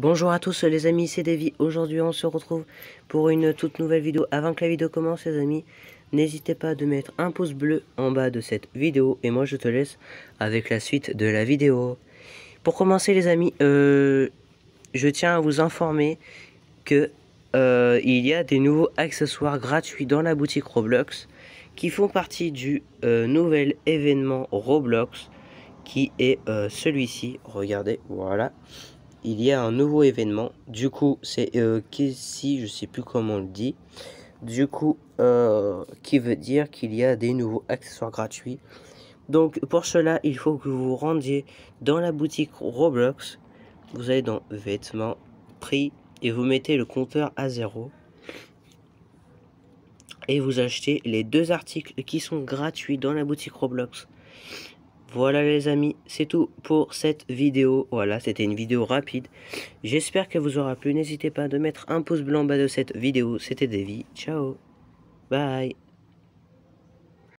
Bonjour à tous les amis, c'est Davy. Aujourd'hui on se retrouve pour une toute nouvelle vidéo. Avant que la vidéo commence les amis, n'hésitez pas à mettre un pouce bleu en bas de cette vidéo. Et moi je te laisse avec la suite de la vidéo. Pour commencer les amis, euh, je tiens à vous informer que euh, il y a des nouveaux accessoires gratuits dans la boutique Roblox qui font partie du euh, nouvel événement Roblox qui est celui-ci. Regardez, voilà il y a un nouveau événement. Du coup, c'est euh, si je sais plus comment on le dit. Du coup, euh, qui veut dire qu'il y a des nouveaux accessoires gratuits. Donc, pour cela, il faut que vous vous rendiez dans la boutique Roblox. Vous allez dans vêtements, prix, et vous mettez le compteur à zéro. Et vous achetez les deux articles qui sont gratuits dans la boutique Roblox. Voilà les amis, c'est tout pour cette vidéo. Voilà, c'était une vidéo rapide. J'espère qu'elle vous aura plu. N'hésitez pas à mettre un pouce blanc en bas de cette vidéo. C'était Davy. Ciao. Bye.